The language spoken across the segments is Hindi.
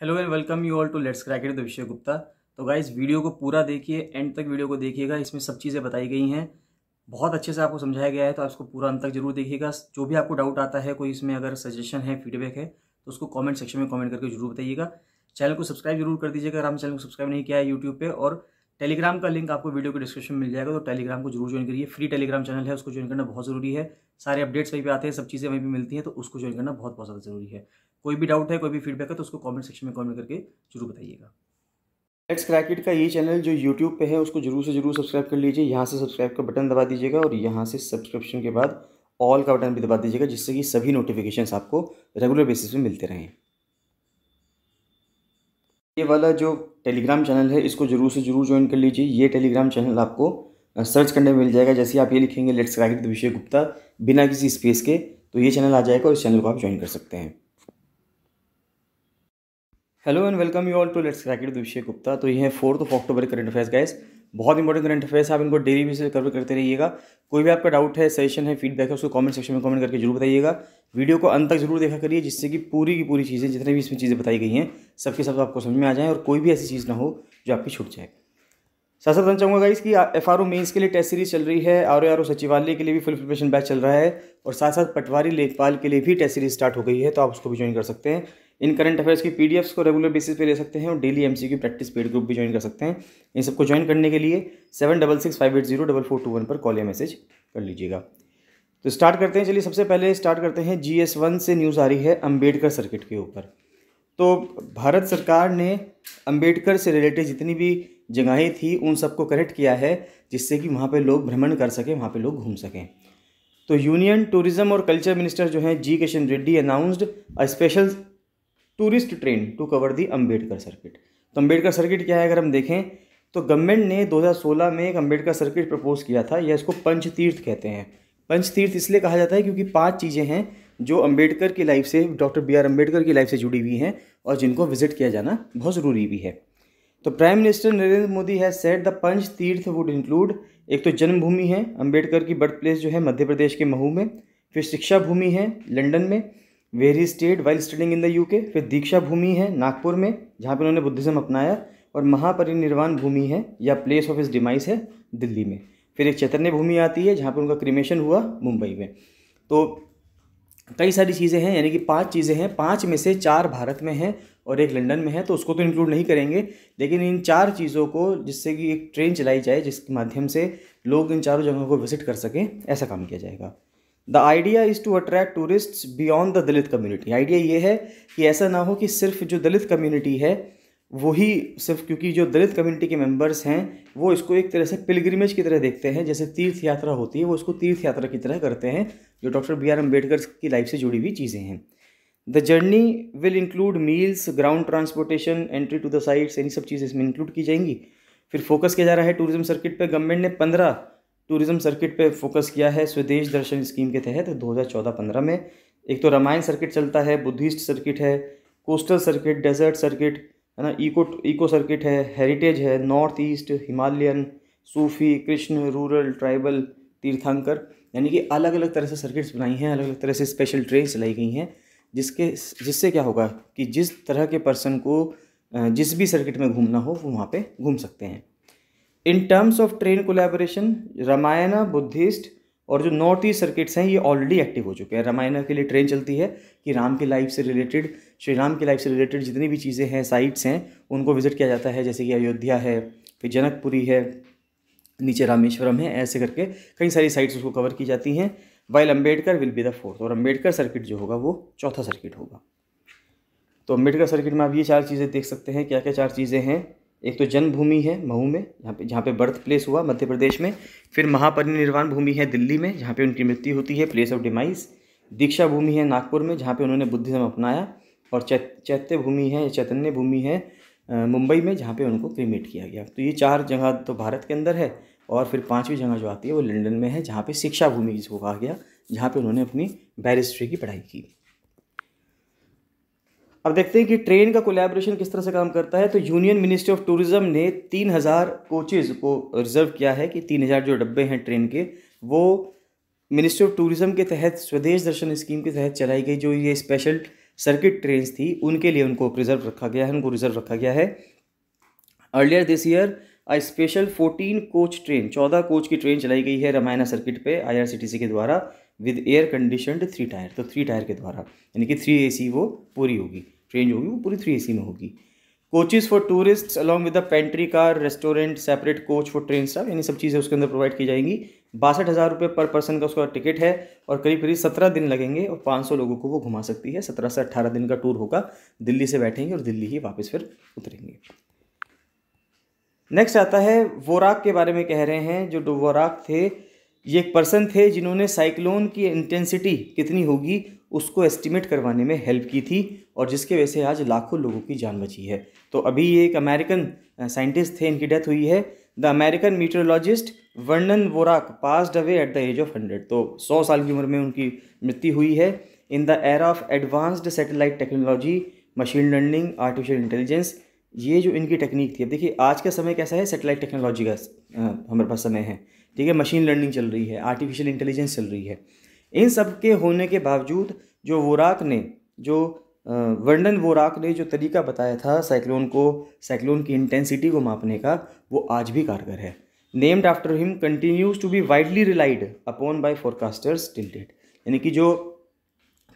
hello and welcome you all to let's crack it the विषय गुप्ता तो गाइस वीडियो को पूरा देखिए एंड तक वीडियो को देखिएगा इसमें सब चीज़ें बताई गई हैं बहुत अच्छे से आपको समझाया गया है तो आप इसको पूरा अंत तक जरूर देखिएगा जो भी आपको डाउट आता है कोई इसमें अगर सजेशन है फीडबैक है तो उसको कॉमेंट सेक्शन में कॉमेंट करके जरूर बताइएगा चैनल को सब्सक्राइब जरूर कर दीजिएगा अगर हम चैनल को सब्सक्राइब नहीं किया है यूट्यूब पर और टेलीग्राम का लिंक आपको वीडियो के डिस्क्रिप्शन में मिल जाएगा तो टेलीग्राम को जरूर ज्वाइन करिए फ्री टेलीग्राम चैनल है उसको ज्वाइन करना बहुत जरूरी है सारे अपडेट्स वहीं पे आते हैं सब चीज़ें वहीं पे मिलती हैं तो उसको ज्वाइन करना बहुत बहुत ज़्यादा जरूरी है कोई भी डाउट है कोई भी फीडबैक है तो उसको कमेंट सेक्शन में कमेंट करके जरूर बताइएगा लेट्स क्रैकेट का ये चैनल जो यूट्यूब पे है उसको जरूर से जरूर सब्सक्राइब कर लीजिए यहाँ से सब्सक्राइब का बटन दबा दीजिएगा और यहाँ से सब्सक्रिप्शन के बाद ऑल का बटन भी दबा दीजिएगा जिससे कि सभी नोटिफिकेशन आपको रेगुलर बेसिस पर मिलते रहें ये वाला जो टेलीग्राम चैनल है इसको जरूर से जरूर ज्वाइन कर लीजिए ये टेलीग्राम चैनल आपको सर्च करने में मिल जाएगा जैसे आप ये लिखेंगे लेट्स क्रैकेट विषय गुप्ता बिना किसी स्पेस के तो ये चैनल आ जाएगा और इस चैनल को आप ज्वाइन कर सकते हैं hello and welcome you all to let's crack it दुष्य गुप्ता तो ये है fourth of October current affairs guys बहुत इंपॉर्टेंट करंट अफेयर्स आप इनको डेली बेसिस कवर करते रहिएगा कोई भी आपका डाउट है सजेशन है फीडबैक है उसको कमेंट सेक्शन में कमेंट करके जरूर बताइएगा वीडियो को अंत तक जरूर देखा करिए जिससे कि पूरी की पूरी चीज़ें जितनी भी इसमें चीज़ें बताई गई हैं सबके सब तो आपको समझ में आ जाए और कोई भी ऐसी चीज़ ना हो जो आपकी छूट जाए साथ साथ चाहूँगा गाइस की एफ आर ओ मेन्स के लिए टेस्ट सीरीज चल रही है आर ओ आर ओ सचिवालय के लिए भी फुल प्रिपरेशन बैच चल रहा है और साथ साथ पटवारी लेखपाल के लिए भी टेस्ट सीरीज स्टार्ट हो गई है तो आप उसको भी ज्वाइन कर सकते हैं इन करंट अफेयर्स की पी को रेगुलर बेसिस पे ले सकते हैं और डेली की प्रैक्टिस पेड ग्रुप भी ज्वाइन कर सकते हैं इन सबको ज्वाइन करने के लिए seven double six five eight zero double four two one पर कॉल या मैसेज कर लीजिएगा तो स्टार्ट करते हैं चलिए सबसे पहले स्टार्ट करते हैं जी एस वन से न्यूज़ आ रही है अम्बेडकर सर्किट के ऊपर तो भारत सरकार ने अम्बेडकर से रिलेटेड जितनी भी जगहें थी उन सबको करेक्ट किया है जिससे कि वहाँ पर लोग भ्रमण कर सकें वहाँ पर लोग घूम सकें तो यूनियन टूरिज्म और कल्चर मिनिस्टर जो हैं G Kishan Reddy announced a special tourist train to cover the Ambedkar circuit तो अम्बेडकर सर्किट क्या है अगर हम देखें तो गवर्नमेंट ने 2016 में एक अम्बेडकर सर्किट प्रपोज किया था या इसको पंचतीर्थ कहते हैं पंचतीर्थ इसलिए कहा जाता है क्योंकि पांच चीज़ें हैं जो अंबेडकर की लाइफ से डॉक्टर बी आर अम्बेडकर की लाइफ से जुड़ी हुई हैं और जिनको विजिट किया जाना बहुत ज़रूरी भी है तो prime minister Narendra Modi has set the Panch Teerth would include एक तो जन्मभूमि है अम्बेडकर की बर्थ प्लेस जो है मध्य प्रदेश के महू में फिर शिक्षा भूमि है लंडन में where stayed while studying in the UK फिर दीक्षा भूमि है नागपुर में जहाँ पर उन्होंने बुद्धिज़्म अपनाया और महापरिनिर्वाण भूमि है या प्लेस ऑफ इस डिमाइस है दिल्ली में फिर एक चैतन्य भूमि आती है जहाँ पर उनका क्रिमेशन हुआ मुंबई में तो कई सारी चीज़ें हैं यानी कि पांच चीज़ें हैं पांच में से चार भारत में हैं और एक लंदन में है तो उसको तो इंक्लूड नहीं करेंगे लेकिन इन चार चीज़ों को जिससे कि एक ट्रेन चलाई जाए जिसके माध्यम से लोग इन चारों जगहों को विजिट कर सकें ऐसा काम किया जाएगा the idea is to attract tourist beyond the Dalit community idea ये है कि ऐसा ना हो कि सिर्फ जो दलित कम्युनिटी है वही सिर्फ क्योंकि जो दलित कम्युनिटी के मेंबर्स हैं वो इसको एक तरह से पिलग्रिमेज की तरह देखते हैं जैसे तीर्थ यात्रा होती है वो इसको तीर्थ यात्रा की तरह करते हैं जो डॉक्टर बी आर अम्बेडकर की लाइफ से जुड़ी हुई चीज़ें हैं the journey will include meals ground transportation entry to the sites इन सब चीज़ें इसमें इंक्लूड की जाएंगी फिर फोकस किया जा रहा है टूरिज्म सर्किट पर गवर्नमेंट ने पंद्रह टूरिज़्म सर्किट पे फोकस किया है स्वदेश दर्शन स्कीम के तहत 2014-15 में एक तो रामायण सर्किट चलता है बुद्धिस्ट सर्किट है कोस्टल सर्किट डेजर्ट सर्किट है ना इको इको सर्किट है हेरिटेज है north east Himalayan Sufi Krishna rural tribal Tirthankar यानी कि अलग अलग तरह से सर्किट्स बनाई हैं अलग अलग तरह से स्पेशल ट्रेन चलाई गई हैं जिसके जिससे क्या होगा कि जिस तरह के पर्सन को जिस भी सर्किट में घूमना हो वो वहाँ पे घूम सकते हैं in terms of train collaboration Ramayana Buddhist और जो नॉर्थ ईस्ट सर्किट्स हैं ये ऑलरेडी एक्टिव हो चुके हैं रामायणा के लिए ट्रेन चलती है कि राम की लाइफ से रिलेटेड श्री राम की लाइफ से रिलेटेड जितनी भी चीज़ें हैं साइट्स हैं उनको विज़िट किया जाता है जैसे कि अयोध्या है फिर जनकपुरी है नीचे रामेश्वरम है ऐसे करके कई सारी साइट्स उसको कवर की जाती हैं while Ambedkar will be the fourth और अम्बेडकर सर्किट जो होगा वो चौथा सर्किट होगा तो अम्बेडकर सर्किट में आप ये चार चीज़ें देख सकते हैं क्या क्या चार चीज़ें हैं एक तो जन्मभूमि है महू में यहाँ पे जहाँ पे बर्थ प्लेस हुआ मध्य प्रदेश में फिर महापरिनिर्वाण भूमि है दिल्ली में जहाँ पे उनकी मृत्यु होती है place of demise Deeksha Bhoomi है नागपुर में जहाँ पे उन्होंने बुद्धिज़्म अपनाया और चैत चैत्य भूमि है चैतन्य भूमि है मुंबई में जहाँ पर उनको क्रिमेट किया गया तो ये चार जगह तो भारत के अंदर है और फिर पाँचवीं जगह जो आती है वो लंडन में है जहाँ पर शिक्षा भूमि जिसको कहा गया जहाँ पर उन्होंने अपनी बैरिस्ट्री की पढ़ाई की अब देखते हैं कि ट्रेन का कोलैबोरेशन किस तरह से काम करता है तो यूनियन मिनिस्ट्री ऑफ टूरिज्म ने तीन हज़ार कोचेज़ को रिजर्व किया है कि तीन हज़ार जो डब्बे हैं ट्रेन के वो मिनिस्ट्री ऑफ टूरिज़्म के तहत स्वदेश दर्शन स्कीम के तहत चलाई गई जो ये स्पेशल सर्किट ट्रेन थी उनके लिए उनको रिजर्व रखा गया है उनको रिजर्व रखा गया है earlier this year I special fourteen coach train चौदह कोच की ट्रेन चलाई गई है रामायणा सर्किट पे आईआरसीटीसी के द्वारा with air conditioned three tier तो थ्री टायर के द्वारा यानी कि थ्री एसी वो पूरी होगी रेंज होगी वो पूरी थ्री ए में होगी coaches for tourist along with the pantry car restaurant separate coach for train staff यानी सब चीज़ें उसके अंदर प्रोवाइड की जाएंगी बासठ हज़ार रुपये पर पर्सन का उसका टिकट है और करीब करीब सत्रह दिन लगेंगे और पाँच सौ लोगों को वो घुमा सकती है सत्रह से अट्ठारह दिन का टूर होगा दिल्ली से बैठेंगे और दिल्ली ही वापस फिर उतरेंगे नेक्स्ट आता है वोराक के बारे में कह रहे हैं जो वोराक थे ये एक पर्सन थे जिन्होंने साइक्लोन की इंटेंसिटी कितनी होगी उसको एस्टिमेट करवाने में हेल्प की थी और जिसके वजह से आज लाखों लोगों की जान बची है तो अभी ये एक अमेरिकन साइंटिस्ट uh, थे इनकी डेथ हुई है the American meteorologist Vernon Dvorak passed away at the age of hundred तो सौ साल की उम्र में उनकी मृत्यु हुई है in the era of advanced satellite technology machine learning artificial intelligence ये जो इनकी टेक्निक थी अब देखिए आज का समय कैसा है सेटेलाइट टेक्नोलॉजी का uh, हमारे पास समय है ठीक है मशीन लर्निंग चल रही है आर्टिफिशियल इंटेलिजेंस चल रही है इन सब के होने के बावजूद जो वोराक ने जो वर्णन वोराक ने जो तरीका बताया था साइक्लोन को साइक्लोन की इंटेंसिटी को मापने का वो आज भी कारगर है named after him continues to be widely relied upon by forecasters till date यानी कि जो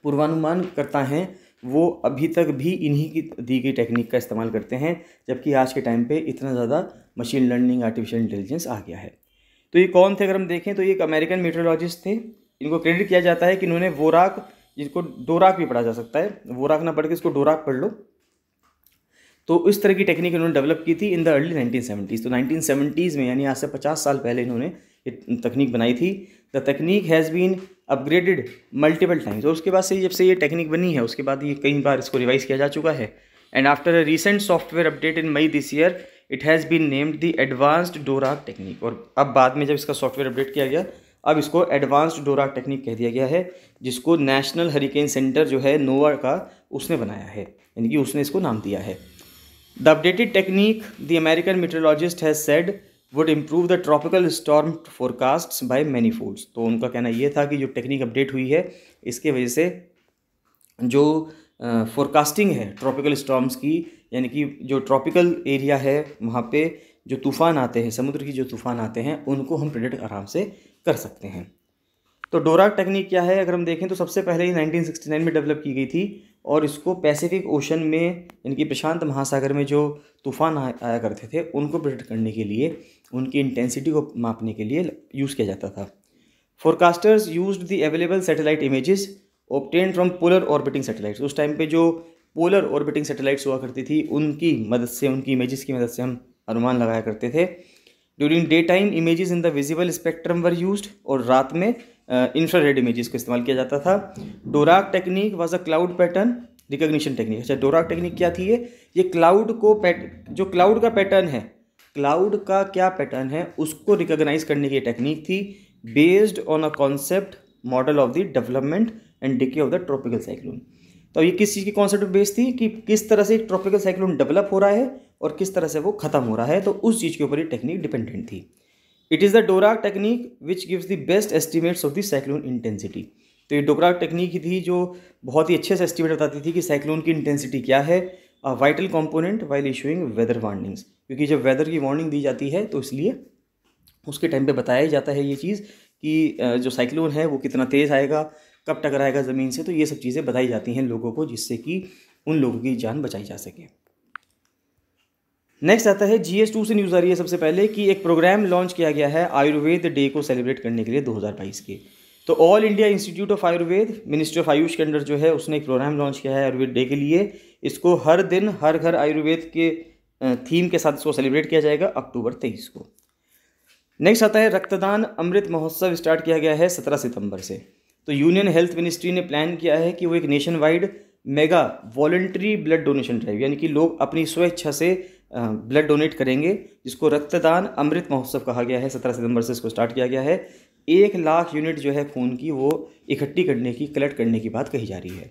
पूर्वानुमान करता हैं वो अभी तक भी इन्हीं की दी गई टेक्निक का इस्तेमाल करते हैं जबकि आज के टाइम पे इतना ज़्यादा मशीन लर्निंग आर्टिफिशियल इंटेलिजेंस आ गया है तो ये कौन थे अगर हम देखें तो ये एक अमेरिकन मेट्रोलॉजिस्ट थे इनको क्रेडिट किया जाता है कि इन्होंने वोराक जिसको डोराक भी पढ़ा जा सकता है वोराक ना पढ़ के इसको डोराक पढ़ लो तो इस तरह की टेक्निक इन्होंने डेवलप की थी in the early nineteen seventies तो नाइनटीन सेवेंटीज़ में यानी आज से पचास साल पहले इन्होंने ये तकनीक बनाई थी the taknik has been upgraded multiple times और उसके बाद से जब से ये टेक्निक बनी है उसके बाद ये कई बार इसको रिवाइज किया जा चुका है and after a recent software update in May this year it has been named the advanced Dvorak technique और अब बाद में जब इसका सॉफ्टवेयर अपडेट किया गया अब इसको एडवांस्ड डोरा टेक्निक कह दिया गया है जिसको नेशनल हरिकेन सेंटर जो है नोवा का उसने बनाया है यानी कि उसने इसको नाम दिया है the updated technique the American meteorologist has said would improve the tropical storm forecast by many folds तो उनका कहना यह था कि जो टेक्निक अपडेट हुई है इसके वजह से जो फोरकास्टिंग uh, है ट्रॉपिकल स्टॉर्म्स की यानी कि जो ट्रॉपिकल एरिया है वहाँ पे जो तूफ़ान आते हैं समुद्र की जो तूफ़ान आते हैं उनको हम प्रिडिक्ट आराम से कर सकते हैं तो डोराक टेक्निक क्या है अगर हम देखें तो सबसे पहले ही 1969 में डेवलप की गई थी और इसको पैसिफिक ओशन में इनकी प्रशांत महासागर में जो तूफान आया करते थे उनको प्रोटेक्ट करने के लिए उनकी इंटेंसिटी को मापने के लिए यूज़ किया जाता था forecasters use the available satellite images obtained from polar orbiting satellite उस टाइम पे जो पोलर ऑर्बिटिंग सेटेलाइट्स हुआ करती थी उनकी मदद से उनकी इमेजेस की मदद से हम अनुमान लगाया करते थे during day time images in the visible spectrum were used और रात में इंफ्रा रेड इमेजेस का इस्तेमाल किया जाता था Dvorak technique was a cloud pattern recognition technique अच्छा डोराक टेक्निक क्या थी ये ये क्लाउड को पैट जो क्लाउड का पैटर्न है क्लाउड का क्या पैटर्न है उसको रिकोगनाइज करने की टेक्निक थी based on a concept model of the development and decay of the tropical cyclone तो ये किस चीज़ की कॉन्सेप्ट बेस्ड थी कि किस तरह से एक ट्रॉपिकल साइक्लोन डेवलप हो रहा है और किस तरह से वो खत्म हो रहा है तो उस चीज़ के ऊपर ये टेक्निक डिपेंडेंट थी it is the Dvorak technique which gives the best estimates of the cyclone intensity तो ये डोरा टेक्निक ही थी जो बहुत ही अच्छे से एस्टिमेट बताती थी कि साइक्लोन की इंटेंसिटी क्या है a vital component while issuing weather warnings क्योंकि जब वेदर की वार्निंग दी जाती है तो इसलिए उसके टाइम पर बताया जाता है ये चीज़ कि जो साइक्लोन है वो कितना तेज़ आएगा कब टकराएगा ज़मीन से तो ये सब चीज़ें बताई जाती हैं लोगों को जिससे कि उन लोगों की जान बचाई जा सके नेक्स्ट आता है जी एस टू से न्यूज़ आ रही है सबसे पहले कि एक प्रोग्राम लॉन्च किया गया है आयुर्वेद डे को सेलिब्रेट करने के लिए 2022 के तो all India institute of Ayurveda ministry of AYUSH के अंडर जो है उसने एक प्रोग्राम लॉन्च किया है आयुर्वेद डे के लिए इसको हर दिन हर घर आयुर्वेद के थीम के साथ इसको सेलिब्रेट किया जाएगा अक्टूबर तेईस को नेक्स्ट आता है रक्तदान अमृत महोत्सव स्टार्ट किया गया है सत्रह सितंबर से तो यूनियन हेल्थ मिनिस्ट्री ने प्लान किया है कि वो एक nationwide mega voluntary blood donation drive यानी कि लोग अपनी स्वेच्छा से ब्लड डोनेट करेंगे जिसको रक्तदान अमृत महोत्सव कहा गया है सत्रह सितंबर से इसको स्टार्ट किया गया है एक लाख यूनिट जो है खून की वो इकट्ठी करने की कलेक्ट करने की बात कही जा रही है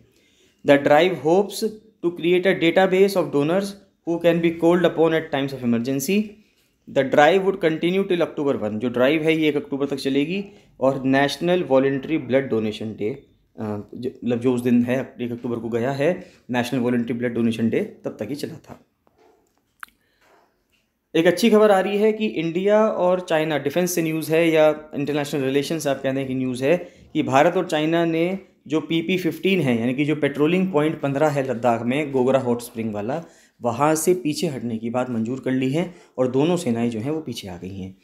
the drive hopes to create a database of donors who can be called upon at times of emergency the drive would continue till October one जो ड्राइव है ये एक अक्टूबर तक चलेगी और national voluntary blood donation day मतलब जो उस दिन है एक अक्टूबर को गया है national voluntary blood donation day तब तक ही चला था एक अच्छी खबर आ रही है कि इंडिया और चाइना डिफेंस से न्यूज़ है या इंटरनेशनल रिलेशन आप कहने की कि न्यूज़ है कि भारत और चाइना ने जो पी पी फिफ्टीन है यानी कि जो पेट्रोलिंग पॉइंट पंद्रह है लद्दाख में गोगरा हॉट स्प्रिंग वाला वहाँ से पीछे हटने की बात मंजूर कर ली है और दोनों सेनाएं जो हैं वो पीछे आ गई हैं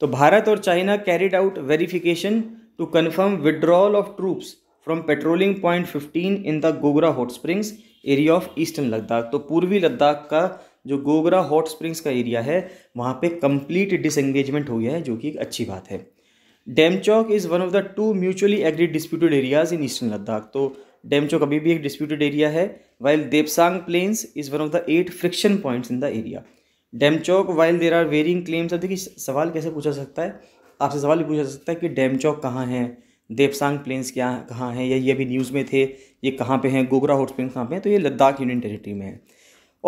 तो भारत और China carried out verification to confirm withdrawal of troops from patrolling point fifteen in the Gogra hot springs area of eastern Ladakh तो पूर्वी लद्दाख का जो गोगरा हॉट स्प्रिंग्स का एरिया है वहाँ पे कंप्लीट डिसंगेजमेंट हो गया है जो कि एक अच्छी बात है Demchok is one of the two mutually agree disputed areas in eastern Ladakh तो डैमचौक अभी भी एक डिस्प्यूटेड एरिया है while Depsang plains is one of the eight friction points in the area Demchok while there are varying claims अब देखिए सवाल कैसे पूछा सकता है आपसे सवाल भी पूछा जा सकता है कि डेमचौक कहाँ है देवसांग प्लेन्स क्या कहाँ हैं या ये अभी न्यूज़ में थे ये कहाँ पे हैं गोगरा हॉट स्प्रिंग्स कहाँ पे हैं तो ये लद्दाख यूनियन टेरिटरी में है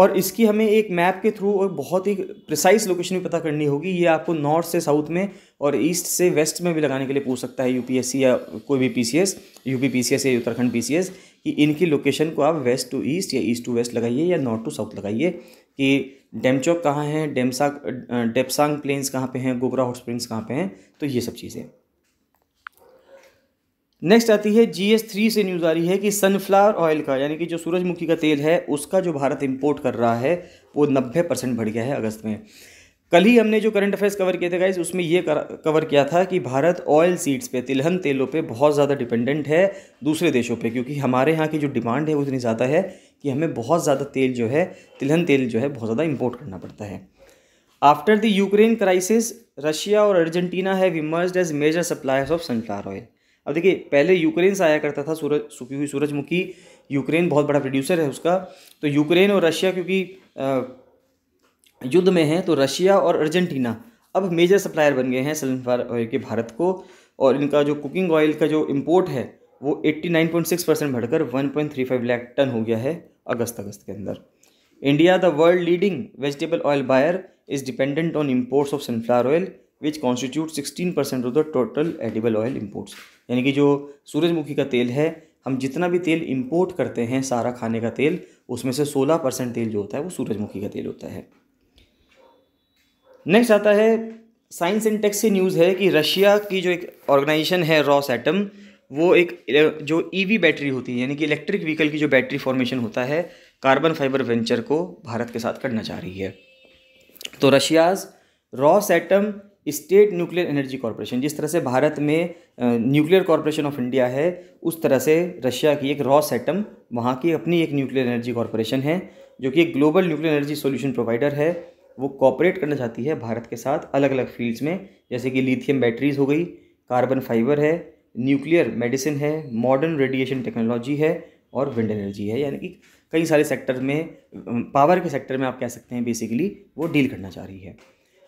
और इसकी हमें एक मैप के थ्रू और बहुत ही प्रिसाइस लोकेशन भी पता करनी होगी ये आपको नॉर्थ से साउथ में और ईस्ट से वेस्ट में भी लगाने के लिए पूछ सकता है यू या कोई भी P C S UP S या उत्तराखंड एस कि इनकी लोकेशन को आप वेस्ट टू ईस्ट या ईस्ट टू वेस्ट लगाइए या नॉर्थ टू साउथ लगाइए कि डेमचौक कहाँ है डेमसा डेपसांग प्लेन्स कहाँ पे हैं गोबरा हॉट स्प्रिंग्स कहाँ पे हैं तो ये सब चीज़ें नेक्स्ट आती है जी एस थ्री से न्यूज़ आ रही है कि सनफ्लावर ऑयल का यानी कि जो सूरजमुखी का तेल है उसका जो भारत इम्पोर्ट कर रहा है वो नब्बे परसेंट बढ़ गया है अगस्त में कल ही हमने जो करंट अफेयर्स कवर किए थे गाइज उसमें ये कवर किया था कि भारत ऑयल सीड्स पे तिलहन तेलों पे बहुत ज़्यादा डिपेंडेंट है दूसरे देशों पे क्योंकि हमारे यहाँ की जो डिमांड है वो इतनी ज़्यादा है कि हमें बहुत ज़्यादा तेल जो है तिलहन तेल जो है बहुत ज़्यादा इम्पोर्ट करना पड़ता है after the Ukraine crisis Russia और Argentina have emerge as major suppliers of sunflower oil अब देखिए पहले यूक्रेन से आया करता था सूरज सूखी हुई सूरजमुखी यूक्रेन बहुत बड़ा प्रोड्यूसर है उसका तो यूक्रेन और रशिया क्योंकि युद्ध में हैं तो रशिया और अर्जेंटीना अब मेजर सप्लायर बन गए हैं सनफ्लावर ऑयल के भारत को और इनका जो कुकिंग ऑयल का जो इम्पोर्ट है वो 89.6 परसेंट बढ़कर 1.35 लाख टन हो गया है अगस्त अगस्त के अंदर India the world leading vegetable oil buyer is dependent on imports of sunflower oil which constitute sixteen percent of the total edible oil imports यानी कि जो सूरजमुखी का तेल है हम जितना भी तेल इम्पोर्ट करते हैं सारा खाने का तेल उसमें से सोलह परसेंट तेल जो होता है वो सूरजमुखी का तेल होता है नेक्स्ट आता है साइंस एंड टेक्स से न्यूज़ है कि रशिया की जो एक ऑर्गेनाइजेशन है रॉस एटम वो एक जो ईवी e बैटरी होती है यानी कि इलेक्ट्रिक व्हीकल की जो बैटरी फॉर्मेशन होता है कार्बन फाइबर वेंचर को भारत के साथ करना चाह रही है तो Russia's Rosatom state nuclear energy corporation जिस तरह से भारत में न्यूक्लियर कॉरपोरेशन ऑफ इंडिया है उस तरह से रशिया की एक रॉस एटम वहाँ की अपनी एक न्यूक्लियर एनर्जी कॉरपोरेशन है जो कि एक global nuclear energy solution provider है वो कॉपरेट करना चाहती है भारत के साथ अलग अलग फील्ड्स में जैसे कि लिथियम बैटरीज हो गई कार्बन फाइबर है न्यूक्लियर मेडिसिन है मॉडर्न रेडिएशन टेक्नोलॉजी है और विंड एनर्जी है यानी कि कई सारे सेक्टर में पावर के सेक्टर में आप कह सकते हैं बेसिकली वो डील करना चाह रही है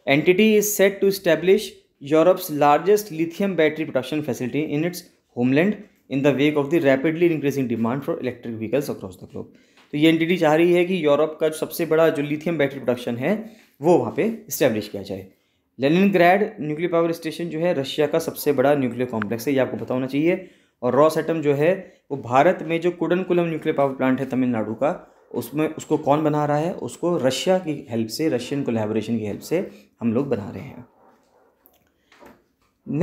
entity is set to establish Europe's largest lithium battery production facility in its homeland in the wake of the rapidly increasing demand for electric vehicles across the globe तो ये एंटिटी चाह रही है कि यूरोप का सबसे बड़ा जो लिथियम बैटरी प्रोडक्शन है वो वहाँ पे इस्टेब्लिश किया जाए ग्रैड न्यूक्लियर पावर स्टेशन जो है रशिया का सबसे बड़ा न्यूक्लियर कॉम्प्लेक्स है ये आपको बताना चाहिए और रॉस एटम जो है वो भारत में जो कुडनकुलम न्यूक्लियर पावर प्लांट है तमिलनाडु का उसमें उसको कौन बना रहा है उसको रशिया की हेल्प से रशियन कोलेबोरेशन की हेल्प से हम लोग बना रहे हैं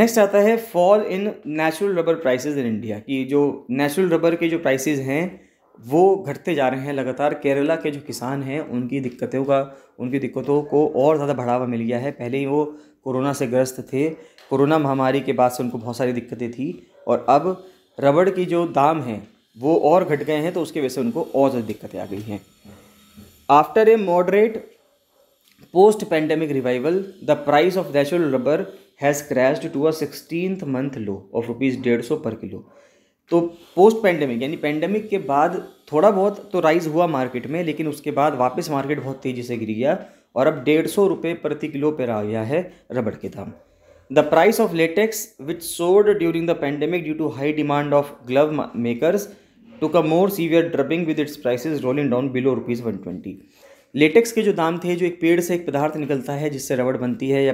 नेक्स्ट आता है fall in natural rubber prices in India कि जो नेचुरल रबर के जो प्राइसेज हैं वो घटते जा रहे हैं लगातार केरला के जो किसान हैं उनकी दिक्कतों का उनकी दिक्कतों को और ज़्यादा बढ़ावा मिल गया है पहले ही वो कोरोना से ग्रस्त थे कोरोना महामारी के बाद से उनको बहुत सारी दिक्कतें थी और अब रबड़ की जो दाम हैं वो और घट गए हैं तो उसकी वजह से उनको और ज़्यादा दिक्कतें आ गई हैं after a moderate post pandemic revival the price of natural rubber has crashed to a sixteen month low of rupees डेढ़ सौ पर किलो तो पोस्ट पैंडमिक यानी पेंडेमिक के बाद थोड़ा बहुत तो राइज़ हुआ मार्केट में लेकिन उसके बाद वापस मार्केट बहुत तेज़ी से गिर गया और अब डेढ़ सौ रुपये प्रति किलो पर आ गया है रबड़ के दाम the price of latex which sold during the pandemic due to high demand of glove makers took a more severe drubbing with its prices rolling down below rupees one twenty latex के जो दाम थे जो एक पेड़ से एक पदार्थ निकलता है जिससे रबड़ बनती है या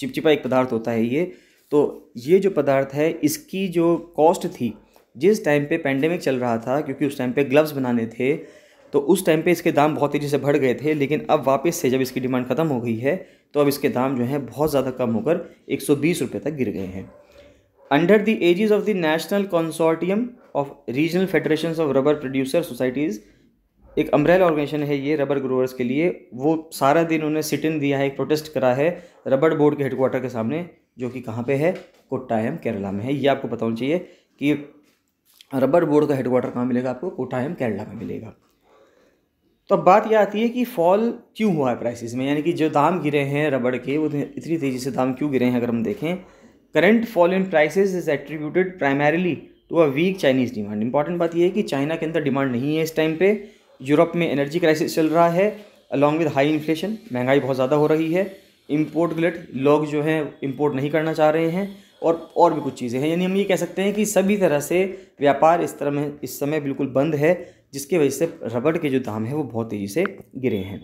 चिपचिपा एक पदार्थ होता है ये तो ये जो पदार्थ है इसकी जो कॉस्ट थी जिस टाइम पे पेंडेमिक चल रहा था क्योंकि उस टाइम पे ग्लव्स बनाने थे तो उस टाइम पे इसके दाम बहुत तेज़ी से बढ़ गए थे लेकिन अब वापस से जब इसकी डिमांड ख़त्म हो गई है तो अब इसके दाम जो हैं बहुत ज़्यादा कम होकर एक सौ तक गिर गए हैं under the aegis of the national consortium of regional federation of rubber producer societies एक अम्ब्रेल ऑर्गेनाइजेशन है ये रबर ग्रोवर्स के लिए वो सारा दिन उन्हें सिटिन दिया है एक प्रोटेस्ट करा है रबर बोर्ड के हेडक्वार्टर के सामने जो कि कहाँ पे है कोट्टायम केरला में है ये आपको पता होना चाहिए कि रबर बोर्ड का हेडक्वार्टर कहाँ मिलेगा आपको कोट्टायम केरला में मिलेगा तो अब बात यह आती है कि फॉल क्यों हुआ है प्राइसिस में यानी कि जो दाम गिरे हैं रबड़ के वो इतनी तेज़ी से दाम क्यों गिरे हैं अगर हम देखें current fall in prices is attributed primarily to a weak Chinese demand important बात यह है कि चाइना के अंदर डिमांड नहीं है इस टाइम पे यूरोप में एनर्जी क्राइसिस चल रहा है अलॉन्ग विद हाई इन्फ्लेशन महंगाई बहुत ज़्यादा हो रही है इम्पोर्ट के रिलेट लोग जो हैं इम्पोर्ट नहीं करना चाह रहे हैं और और भी कुछ चीज़ें हैं यानी हम ये कह सकते हैं कि सभी तरह से व्यापार इस तरह में इस समय बिल्कुल बंद है जिसकी वजह से रबड़ के जो दाम है वो बहुत तेज़ी से गिरे हैं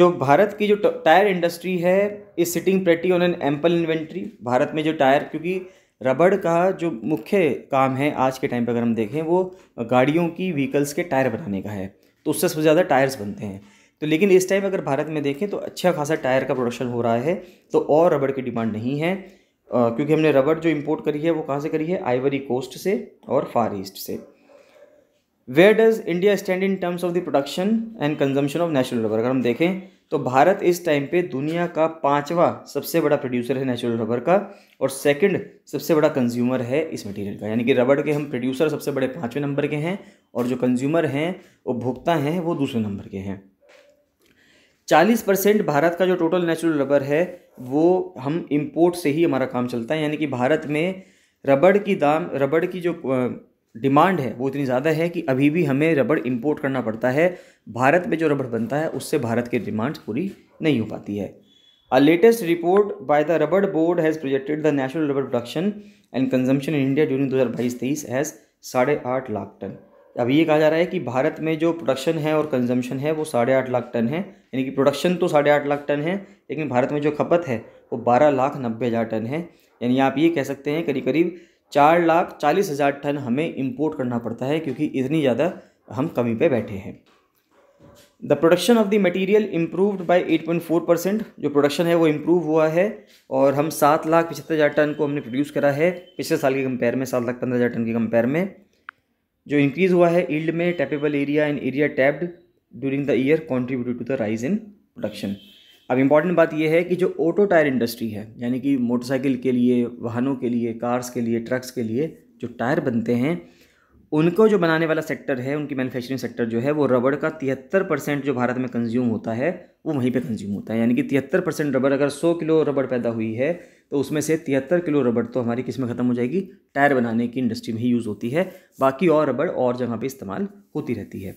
जो भारत की जो टायर इंडस्ट्री है is sitting pretty on an ample inventory Bharat में जो टायर क्योंकि रबड़ का जो मुख्य काम है आज के टाइम पर अगर हम देखें वो गाड़ियों की व्हीकल्स के टायर बनाने का है तो उससे सबसे ज़्यादा टायर्स बनते हैं तो लेकिन इस टाइम अगर भारत में देखें तो अच्छा खासा टायर का प्रोडक्शन हो रहा है तो और रबड़ की डिमांड नहीं है क्योंकि हमने रबड़ जो इम्पोर्ट करी है वो कहाँ से करी है आइवरी कोस्ट से और फार ईस्ट से where does India stand in terms of the production and consumption of natural rubber अगर हम देखें तो भारत इस टाइम पे दुनिया का पांचवा सबसे बड़ा प्रोड्यूसर है नेचुरल रबर का और सेकंड सबसे बड़ा कंज्यूमर है इस मटेरियल का यानी कि रबड़ के हम प्रोड्यूसर सबसे बड़े पाँचवें नंबर के हैं और जो कंज्यूमर हैं उपभोक्ता हैं वो दूसरे नंबर के हैं चालीस परसेंट भारत का जो टोटल नेचुरल रबर है वो हम इम्पोर्ट से ही हमारा काम चलता है यानी कि भारत में रबड़ की दाम रबड़ की जो डिमांड है वो इतनी ज़्यादा है कि अभी भी हमें रबड़ इंपोर्ट करना पड़ता है भारत में जो रबड़ बनता है उससे भारत की डिमांड पूरी नहीं हो पाती है a latest report by the rubber board has projected the national rubber production and consumption in India during दो हज़ार बाईस तेईस हैज़ साढ़े आठ लाख टन अब ये कहा जा रहा है कि भारत में जो प्रोडक्शन है और कंजम्पशन है वो साढ़े आठ लाख टन है यानी कि प्रोडक्शन तो साढ़े आठ लाख टन है लेकिन भारत में जो खपत है वो बारह लाख नब्बे हज़ार टन है यानी आप ये कह सकते हैं करीब करीब चार लाख चालीस हज़ार टन हमें इम्पोर्ट करना पड़ता है क्योंकि इतनी ज़्यादा हम कमी पर बैठे हैं the production of the by eight point four percent जो प्रोडक्शन है वो इम्प्रूव हुआ है और हम सात लाख पचहत्तर हज़ार टन को हमने प्रोड्यूस करा है पिछले साल के कंपेयर में सात लाख पंद्रह हज़ार टन के कंपेयर में जो इंक्रीज़ हुआ है ईल्ड में tappable area and area tapped during the year contributed to the rise in production अब इम्पॉर्टेंट बात यह है कि जो ऑटो टायर इंडस्ट्री है यानी कि मोटरसाइकिल के लिए वाहनों के लिए कार्स के लिए ट्रक्स के लिए जो टायर बनते हैं उनको जो बनाने वाला सेक्टर है उनकी मैन्युफैक्चरिंग सेक्टर जो है वो रबड़ का तिहत्तर परसेंट जो भारत में कंज्यूम होता है वो वहीं पे कंज्यूम होता है यानी कि तिहत्तर परसेंट रबड़ अगर सौ किलो रबड़ पैदा हुई है तो उसमें से तिहत्तर किलो रबड़ तो हमारी किस में ख़त्म हो जाएगी टायर बनाने की इंडस्ट्री में ही यूज़ होती है बाकी और रबड़ और जगह पर इस्तेमाल होती रहती है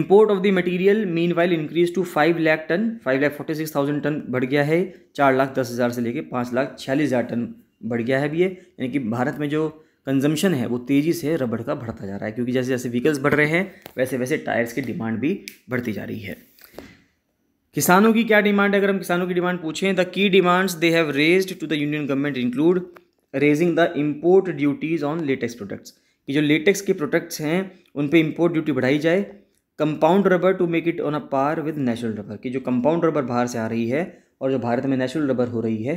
import of the material meanwhile increase to five lakh ton five lakh forty six thousand ton बढ़ गया है चार लाख दस हज़ार से लेकर पाँच लाख छियालीस हज़ार टन बढ़ गया है अब ये यानी कि भारत में जो कंजम्पशन है वो तेज़ी से रबड़ का बढ़ता जा रहा है क्योंकि जैसे जैसे व्हीकल्स बढ़ रहे हैं वैसे वैसे टायर्स की डिमांड भी बढ़ती जा रही है किसानों की क्या डिमांड है अगर हम किसानों की डिमांड पूछें द की demands they have raised to the union government include raising the import duties on latex products कि जो लेटेक्स के प्रोडक्ट्स हैं उन पर इम्पोर्ट ड्यूटी बढ़ाई जाए compound rubber to make it on a par with natural rubber कि जो कंपाउंड रबर बाहर से आ रही है और जो भारत में नेचुरल रबर हो रही है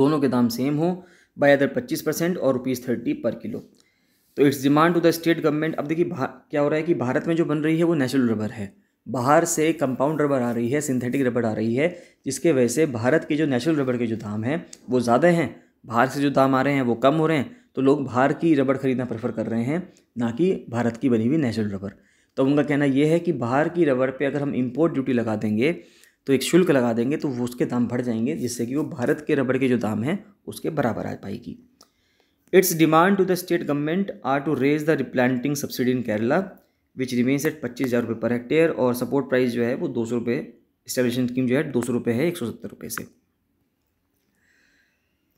दोनों के दाम सेम हों बाई अदर पच्चीस परसेंट और रुपीज़ थर्टी पर किलो तो its demand to the state government अब देखिए क्या हो रहा है कि भारत में जो बन रही है वो नेचुरल रबर है बाहर से कंपाउंड रबर आ रही है सिंथेटिक रबर आ रही है जिसके वजह से भारत के जो नेचुरल रबर के जो दाम हैं वो ज़्यादा हैं बाहर से जो दाम आ रहे हैं वो कम हो रहे हैं तो लोग बाहर की रबड़ ख़रीदना प्रेफर कर रहे हैं ना कि भारत की बनी हुई नेचुरल रबर तो उनका कहना यह है कि बाहर की रबड़ पे अगर हम इम्पोर्ट ड्यूटी लगा देंगे तो एक शुल्क लगा देंगे तो वो उसके दाम बढ़ जाएंगे जिससे कि वो भारत के रबड़ के जो दाम हैं उसके बराबर आ पाएगी its demand to the state government are to raise the replanting subsidy in Kerala which remains at पच्चीस हज़ार रुपये पर हेक्टेयर और सपोर्ट प्राइस जो है वो दो सौ रुपये स्टेब्लिशमेंट स्कीम जो है दो सौ रुपये है एक सौ सत्तर रुपये से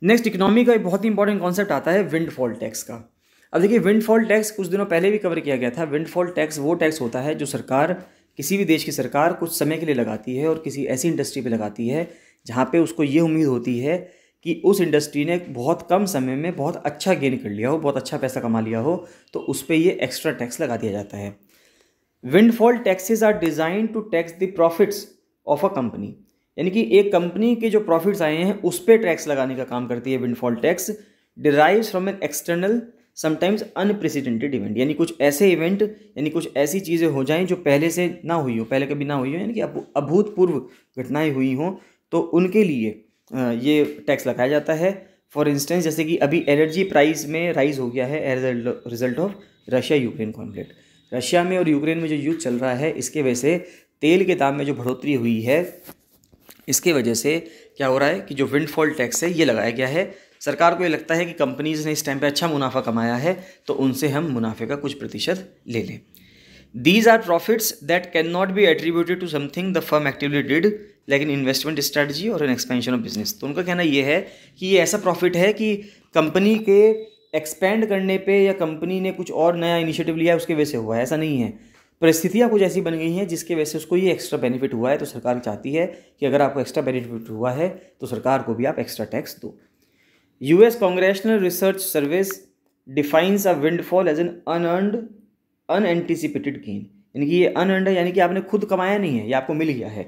नेक्स्ट इकोनॉमी का एक बहुत ही इंपॉर्टेंट कॉन्सेप्ट आता है विंडफॉल टैक्स का अब देखिए विंडफॉल टैक्स कुछ दिनों पहले भी कवर किया गया था विंडफॉल टैक्स वो टैक्स होता है जो सरकार किसी भी देश की सरकार कुछ समय के लिए लगाती है और किसी ऐसी इंडस्ट्री पे लगाती है जहाँ पे उसको ये उम्मीद होती है कि उस इंडस्ट्री ने बहुत कम समय में बहुत अच्छा गेन कर लिया हो बहुत अच्छा पैसा कमा लिया हो तो उस पर ये एक्स्ट्रा टैक्स लगा दिया जाता है windfall taxes are design to tax the profits of a company यानी कि एक कंपनी के जो प्रॉफिट्स आए हैं उस पर टैक्स लगाने का काम करती है windfall tax derive from an external sometimes unprecedented event यानी कुछ ऐसे इवेंट यानी कुछ ऐसी चीज़ें हो जाएं जो पहले से ना हुई हो पहले कभी ना हुई हो यानी कि अभूतपूर्व घटनाएं हुई हों तो उनके लिए ये टैक्स लगाया जाता है फॉर इंस्टेंस जैसे कि अभी एनर्जी प्राइस में राइज हो गया है as result of Russia Ukraine conflict Russia में और यूक्रेन में जो युद्ध चल रहा है इसके वजह से तेल के दाम में जो बढ़ोतरी हुई है इसके वजह से क्या हो रहा है कि जो विंडफॉल टैक्स है ये लगाया गया है सरकार को ये लगता है कि कंपनीज़ ने इस टाइम पे अच्छा मुनाफा कमाया है तो उनसे हम मुनाफे का कुछ प्रतिशत ले लें these are profits that can not be attributed to something the firm actively did like in investment strategy और एन एक्सपेंशन ऑफ बिजनेस तो उनका कहना यह है कि ये ऐसा प्रॉफिट है कि कंपनी के एक्सपेंड करने पे या कंपनी ने कुछ और नया इनिशिएटिव लिया है उसके वजह से हुआ है ऐसा नहीं है परिस्थितियाँ कुछ ऐसी बन गई हैं जिसके वजह से उसको ये एक्स्ट्रा बेनिफिट हुआ है तो सरकार चाहती है कि अगर आपको एक्स्ट्रा बेनिफिट हुआ है तो सरकार को भी आप एक्स्ट्रा टैक्स दो US Congressional research service defines a windfall as an unearned unanticipated gain यानी कि ये अनअर्नड है यानी कि आपने खुद कमाया नहीं है ये आपको मिल गया है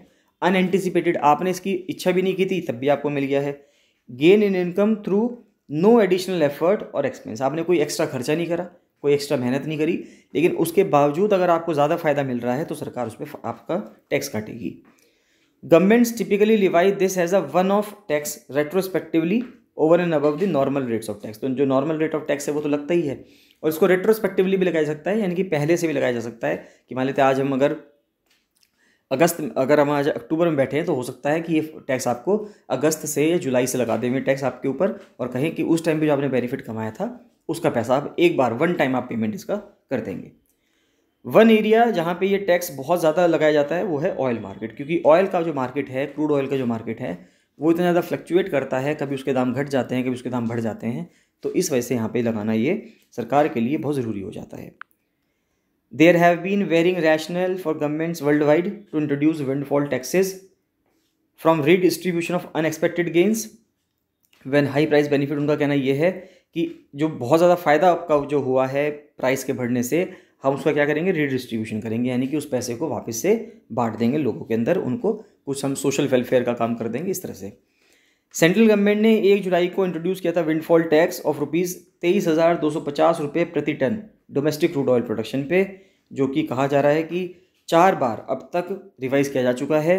अनएंटिसिपेटेड आपने इसकी इच्छा भी नहीं की थी तब भी आपको मिल गया है gain in income through no additional effort और एक्सपेंस आपने कोई एक्स्ट्रा खर्चा नहीं करा कोई एक्स्ट्रा मेहनत नहीं करी लेकिन उसके बावजूद अगर आपको ज़्यादा फायदा मिल रहा है तो सरकार उस पर आपका टैक्स काटेगी governments typically levy this has a one off tax retrospectively over and above the normal rates of tax तो जो नॉर्मल रेट ऑफ टैक्स है वो तो लगता ही है और इसको रेट्रोस्पेक्टिवली भी लगाया सकता है यानी कि पहले से भी लगाया जा सकता है कि मान लेते आज हम अगर अगस्त अगर हम आज अक्टूबर में बैठे हैं तो हो सकता है कि ये टैक्स आपको अगस्त से या जुलाई से लगा देंगे टैक्स आपके ऊपर और कहें कि उस टाइम भी जो आपने बेनिफिट कमाया था उसका पैसा आप एक बार वन टाइम आप पेमेंट इसका कर देंगे वन एरिया जहाँ पे ये टैक्स बहुत ज़्यादा लगाया जाता है वो है ऑयल मार्केट क्योंकि ऑयल का जो मार्केट है क्रूड ऑयल का जो मार्केट है वो इतना ज़्यादा फ्लक्चुएट करता है कभी उसके दाम घट जाते हैं कभी उसके दाम बढ़ जाते हैं तो इस वजह से यहाँ पे लगाना ये सरकार के लिए बहुत ज़रूरी हो जाता है there have been varying rationale for governments world wide to introduce windfall taxes from redistribution of unexpected gains when high price benefit उनका कहना यह है कि जो बहुत ज़्यादा फ़ायदा आपका जो हुआ है प्राइस के बढ़ने से हम उसका क्या करेंगे रीडिस्ट्रीब्यूशन करेंगे यानी कि उस पैसे को वापस से बांट देंगे लोगों के अंदर उनको कुछ हम सोशल वेलफेयर का काम कर देंगे इस तरह से सेंट्रल गवर्नमेंट ने एक जुलाई को इंट्रोड्यूस किया था विंडफॉल टैक्स ऑफ रुपीज़ तेईस हज़ार दो सौ पचास रुपये प्रति ton domestic crude oil production पे जो कि कहा जा रहा है कि चार बार अब तक रिवाइज किया जा चुका है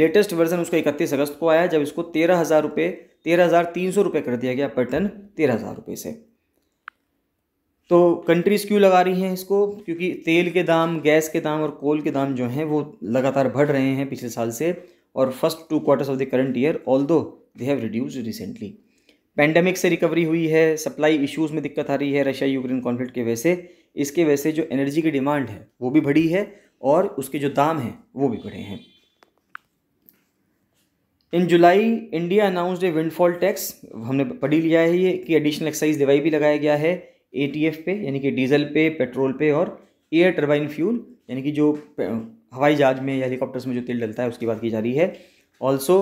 लेटेस्ट वर्जन उसका इकतीस अगस्त को आया जब इसको तेरह हज़ार रुपये तेरह हज़ार तीन सौ रुपये कर दिया गया पर टन तेरह हज़ार रुपये से तो कंट्रीज़ क्यों लगा रही हैं इसको क्योंकि तेल के दाम गैस के दाम और कोल के दाम जो हैं वो लगातार बढ़ रहे हैं पिछले साल से और first two quarters of the current year although they have reduce recently pandemic से रिकवरी हुई है सप्लाई इश्यूज़ में दिक्कत आ रही है रशिया यूक्रेन कॉन्फ्लिक्ट के वजह से इसके वजह से जो एनर्जी की डिमांड है वो भी बढ़ी है और उसके जो दाम हैं वो भी बढ़े हैं in July India announced a windfall tax हमने पढ़ी लिया है ये कि एडिशनल एक्साइज दिवाई भी लगाया गया है एटीएफ पे यानी कि डीजल पे पेट्रोल पे और एयर टर्बाइन फ्यूल यानी कि जो हवाई जहाज में या हेलीकॉप्टर्स में जो तेल डलता है उसकी बात की जा रही है also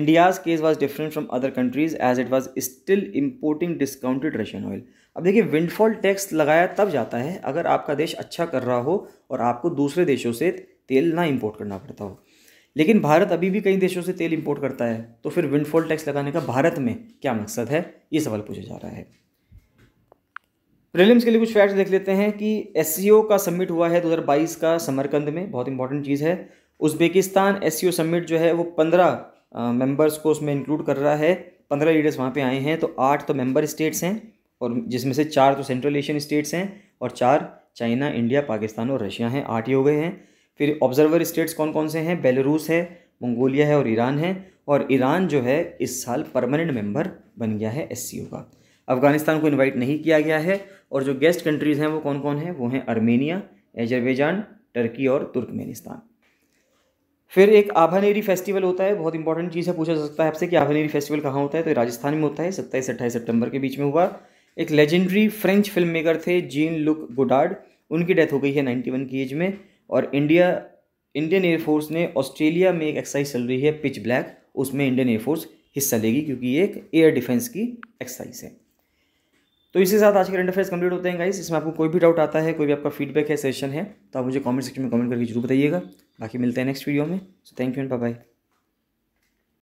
India's case was different from other countries as it was still importing discounted Russian oil अब देखिए विंडफॉल टैक्स लगाया तब जाता है अगर आपका देश अच्छा कर रहा हो और आपको दूसरे देशों से तेल ना इम्पोर्ट करना पड़ता हो लेकिन भारत अभी भी कई देशों से तेल इम्पोर्ट करता है तो फिर विंडफॉल टैक्स लगाने का भारत में क्या मकसद है ये सवाल पूछा जा रहा है प्रीलिम्स के लिए कुछ फैक्ट्स देख लेते हैं कि एस e का समिट हुआ है 2022 का समरकंद में बहुत इंपॉर्टेंट चीज़ है उज़्बेकिस्तान एस सबमिट e जो है वो पंद्रह मेंबर्स को उसमें इंक्लूड कर रहा है पंद्रह लीडर्स वहाँ पे आए हैं तो आठ तो मेंबर स्टेट्स हैं और जिसमें से चार तो सेंट्रल एशियन स्टेट्स हैं और चार चाइना इंडिया पाकिस्तान और रशिया हैं आठ ही हो गए हैं फिर ऑब्जर्वर स्टेट्स कौन कौन से हैं बेलारूस है मंगोलिया है और ईरान है और ईरान जो है इस साल परमानेंट मेंबर बन गया है एस e का अफगानिस्तान को इनवाइट नहीं किया गया है और जो गेस्ट कंट्रीज़ हैं वो कौन कौन हैं वो हैं अर्मेनिया एजरबेजान टर्की और तुर्कमेनिस्तान फिर एक आभानेरी फेस्टिवल होता है बहुत इंपॉर्टेंट चीज़ है पूछा जा सकता है आपसे कि आभानेरी फेस्टिवल कहाँ होता है तो राजस्थान में होता है सत्ताईस अट्ठाईस सितंबर के बीच में हुआ एक लेजेंडरी फ्रेंच फिल्म मेकर थे जीन लुक गुडार्ड उनकी डेथ हो गई है नाइन्टी वन की एज में और इंडिया इंडियन एयरफोर्स ने ऑस्ट्रेलिया में एक एक्सरसाइज चल रही है पिच ब्लैक उसमें इंडियन एयरफोर्स हिस्सा लेगी क्योंकि ये एक एयर डिफेंस की एक्सरसाइज है तो इसी साथ आज का इंटरफेस कंप्लीट होते हैं गाइस इसमें आपको कोई भी डाउट आता है कोई भी आपका फीडबैक है सेशन है तो आप मुझे कमेंट सेक्शन में कमेंट करके जरूर बताइएगा बाकी मिलते हैं नेक्स्ट वीडियो में so thank you and bye